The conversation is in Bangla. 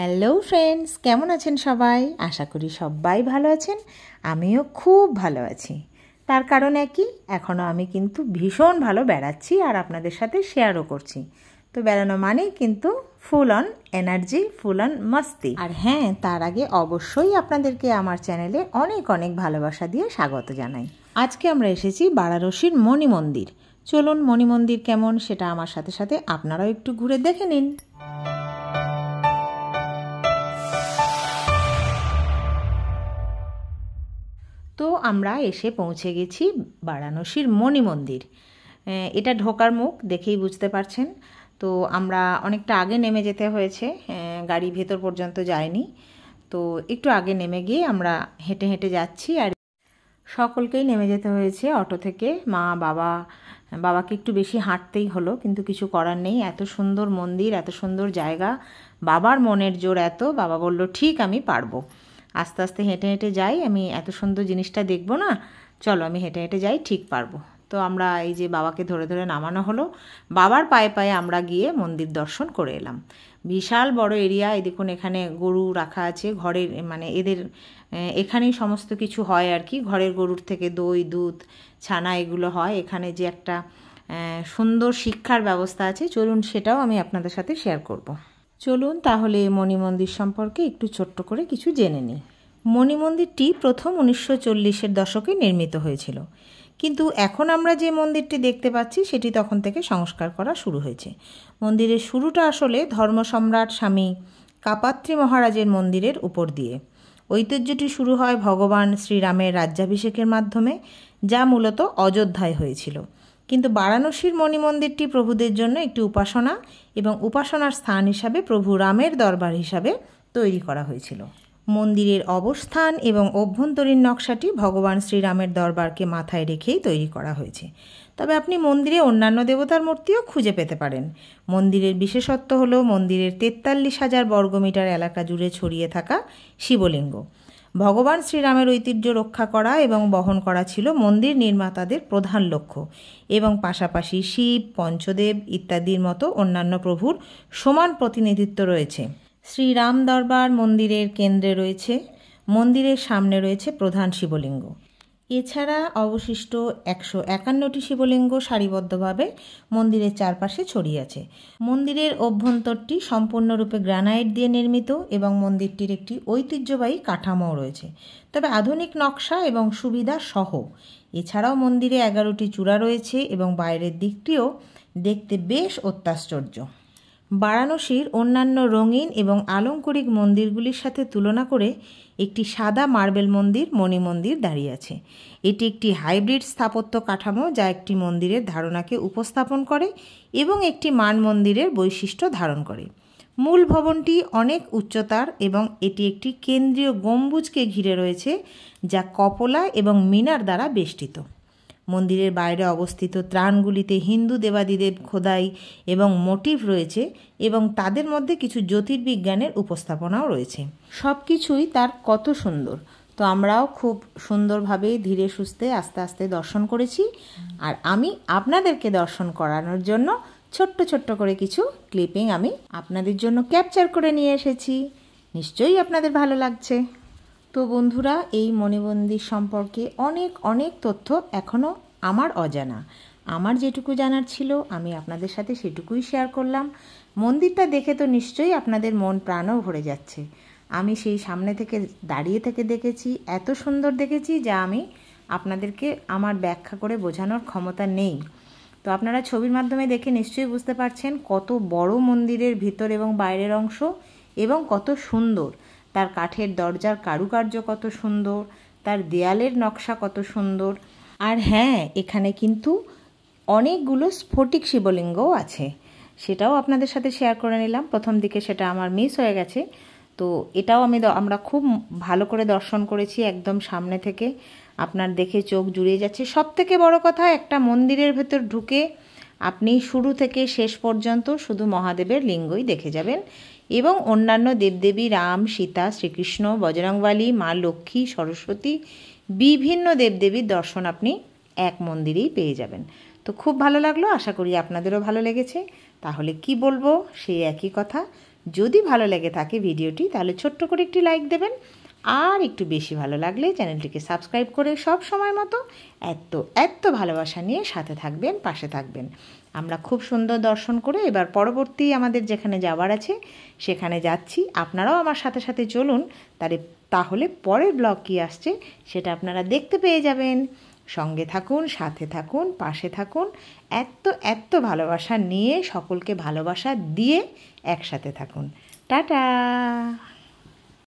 হ্যালো ফ্রেন্ডস কেমন আছেন সবাই আশা করি সবাই ভালো আছেন আমিও খুব ভালো আছি তার কারণ একই এখনও আমি কিন্তু ভীষণ ভালো বেড়াচ্ছি আর আপনাদের সাথে শেয়ারও করছি তো বেড়ানো মানে কিন্তু full on energy full on মস্তি আর হ্যাঁ তার আগে অবশ্যই আপনাদেরকে আমার চ্যানেলে অনেক অনেক ভালোবাসা দিয়ে স্বাগত জানাই আজকে আমরা এসেছি বারাণসীর মণি মন্দির চলুন মণি মন্দির কেমন সেটা আমার সাথে সাথে আপনারাও একটু ঘুরে দেখে নিন আমরা এসে পৌঁছে গেছি বারাণসীর মণি মন্দির এটা ঢোকার মুখ দেখেই বুঝতে পারছেন তো আমরা অনেকটা আগে নেমে যেতে হয়েছে গাড়ি ভেতর পর্যন্ত যায়নি তো একটু আগে নেমে গিয়ে আমরা হেঁটে হেঁটে যাচ্ছি আর সকলকেই নেমে যেতে হয়েছে অটো থেকে মা বাবা বাবাকে একটু বেশি হাঁটতেই হলো কিন্তু কিছু করার নেই এত সুন্দর মন্দির এত সুন্দর জায়গা বাবার মনের জোর এত বাবা বলল ঠিক আমি পারবো আস্তে আস্তে হেঁটে হেঁটে যাই আমি এত সুন্দর জিনিসটা দেখব না চলো আমি হেঁটে হেঁটে যাই ঠিক পারবো তো আমরা এই যে বাবাকে ধরে ধরে নামানো হলো বাবার পায়ে পায়ে আমরা গিয়ে মন্দির দর্শন করে এলাম বিশাল বড় এরিয়া এই দেখুন এখানে গরু রাখা আছে ঘরের মানে এদের এখানেই সমস্ত কিছু হয় আর কি ঘরের গরুর থেকে দই দুধ ছানা এগুলো হয় এখানে যে একটা সুন্দর শিক্ষার ব্যবস্থা আছে চলুন সেটাও আমি আপনাদের সাথে শেয়ার করব। চলুন তাহলে মণি মন্দির সম্পর্কে একটু ছোট্ট করে কিছু জেনে নিই মণি মন্দিরটি প্রথম উনিশশো চল্লিশের দশকে নির্মিত হয়েছিল কিন্তু এখন আমরা যে মন্দিরটি দেখতে পাচ্ছি সেটি তখন থেকে সংস্কার করা শুরু হয়েছে মন্দিরের শুরুটা আসলে ধর্ম সম্রাট স্বামী কাপাত্রী মহারাজের মন্দিরের উপর দিয়ে ঐতিহ্যটি শুরু হয় ভগবান শ্রীরামের রাজ্যাভিষেকের মাধ্যমে যা মূলত অযোধ্যায় হয়েছিল কিন্তু বারাণসীর মণি মন্দিরটি প্রভুদের জন্য একটি উপাসনা এবং উপাসনার স্থান হিসাবে প্রভু রামের দরবার হিসাবে তৈরি করা হয়েছিল মন্দিরের অবস্থান এবং অভ্যন্তরীণ নকশাটি ভগবান শ্রীরামের দরবারকে মাথায় রেখেই তৈরি করা হয়েছে তবে আপনি মন্দিরে অন্যান্য দেবতার মূর্তিও খুঁজে পেতে পারেন মন্দিরের বিশেষত্ব হল মন্দিরের তেতাল্লিশ হাজার বর্গমিটার এলাকা জুড়ে ছড়িয়ে থাকা শিবলিঙ্গ ভগবান শ্রীরামের ঐতিহ্য রক্ষা করা এবং বহন করা ছিল মন্দির নির্মাতাদের প্রধান লক্ষ্য এবং পাশাপাশি শিব পঞ্চদেব ইত্যাদির মতো অন্যান্য প্রভুর সমান প্রতিনিধিত্ব রয়েছে শ্রীরাম দরবার মন্দিরের কেন্দ্রে রয়েছে মন্দিরের সামনে রয়েছে প্রধান শিবলিঙ্গ এছাড়া অবশিষ্ট একশো একান্নটি শিবলিঙ্গ সারিবদ্ধভাবে মন্দিরের চারপাশে ছড়িয়ে আছে মন্দিরের অভ্যন্তরটি সম্পূর্ণরূপে গ্রানাইট দিয়ে নির্মিত এবং মন্দিরটির একটি ঐতিহ্যবাহী কাঠামো রয়েছে তবে আধুনিক নকশা এবং সুবিধা সহ এছাড়াও মন্দিরে এগারোটি চূড়া রয়েছে এবং বাইরের দিকটিও দেখতে বেশ অত্যাশ্চর্য বারাণসীর অন্যান্য রঙিন এবং আলঙ্করিক মন্দিরগুলির সাথে তুলনা করে একটি সাদা মার্বেল মন্দির মণি মন্দির দাঁড়িয়ে আছে এটি একটি হাইব্রিড স্থাপত্য কাঠামো যা একটি মন্দিরের ধারণাকে উপস্থাপন করে এবং একটি মান মন্দিরের বৈশিষ্ট্য ধারণ করে মূল ভবনটি অনেক উচ্চতার এবং এটি একটি কেন্দ্রীয় গম্বুজকে ঘিরে রয়েছে যা কপলা এবং মিনার দ্বারা বেষ্টিত মন্দিরের বাইরে অবস্থিত ত্রাণগুলিতে হিন্দু দেবাদিদেব খোদাই এবং মোটিভ রয়েছে এবং তাদের মধ্যে কিছু জ্যোতির্বিজ্ঞানের উপস্থাপনাও রয়েছে সব কিছুই তার কত সুন্দর তো আমরাও খুব সুন্দরভাবে ধীরে সুস্থে আস্তে আস্তে দর্শন করেছি আর আমি আপনাদেরকে দর্শন করানোর জন্য ছোট্ট ছোট্ট করে কিছু ক্লিপিং আমি আপনাদের জন্য ক্যাপচার করে নিয়ে এসেছি নিশ্চয়ই আপনাদের ভালো লাগছে তো বন্ধুরা এই মণিবন্দির সম্পর্কে অনেক অনেক তথ্য এখনও আমার অজানা আমার যেটুকু জানার ছিল আমি আপনাদের সাথে সেটুকুই শেয়ার করলাম মন্দিরটা দেখে তো নিশ্চয়ই আপনাদের মন প্রাণও ভরে যাচ্ছে আমি সেই সামনে থেকে দাঁড়িয়ে থেকে দেখেছি এত সুন্দর দেখেছি যা আমি আপনাদেরকে আমার ব্যাখ্যা করে বোঝানোর ক্ষমতা নেই তো আপনারা ছবির মাধ্যমে দেখে নিশ্চয়ই বুঝতে পারছেন কত বড় মন্দিরের ভিতর এবং বাইরের অংশ এবং কত সুন্দর তার কাঠের দরজার কারুকার্য কত সুন্দর তার দেয়ালের নকশা কত সুন্দর আর হ্যাঁ এখানে কিন্তু অনেকগুলো স্ফটিক শিবলিঙ্গও আছে সেটাও আপনাদের সাথে শেয়ার করে নিলাম প্রথম দিকে সেটা আমার মিস হয়ে গেছে তো এটাও আমি আমরা খুব ভালো করে দর্শন করেছি একদম সামনে থেকে আপনার দেখে চোখ জুড়িয়ে যাচ্ছে সব থেকে বড়ো কথা একটা মন্দিরের ভেতর ঢুকে আপনি শুরু থেকে শেষ পর্যন্ত শুধু মহাদেবের লিঙ্গই দেখে যাবেন এবং অন্যান্য দেবদেবী রাম সীতা শ্রীকৃষ্ণ বজরংবালী মা লক্ষ্মী সরস্বতী বিভিন্ন দেবদেবীর দর্শন আপনি এক মন্দিরেই পেয়ে যাবেন তো খুব ভালো লাগলো আশা করি আপনাদেরও ভালো লেগেছে তাহলে কি বলবো সেই একই কথা যদি ভালো লেগে থাকে ভিডিওটি তাহলে ছোট্ট করে একটি লাইক দেবেন আর একটু বেশি ভালো লাগলে চ্যানেলটিকে সাবস্ক্রাইব করে সব সময় মতো এত এত ভালোবাসা নিয়ে সাথে থাকবেন পাশে থাকবেন আমরা খুব সুন্দর দর্শন করে এবার পরবর্তী আমাদের যেখানে যাওয়ার আছে সেখানে যাচ্ছি আপনারাও আমার সাথে সাথে চলুন তাহলে তাহলে পরের ব্লগ কী আসছে সেটা আপনারা দেখতে পেয়ে যাবেন সঙ্গে থাকুন সাথে থাকুন পাশে থাকুন এত এত ভালোবাসা নিয়ে সকলকে ভালোবাসা দিয়ে একসাথে থাকুন টাটা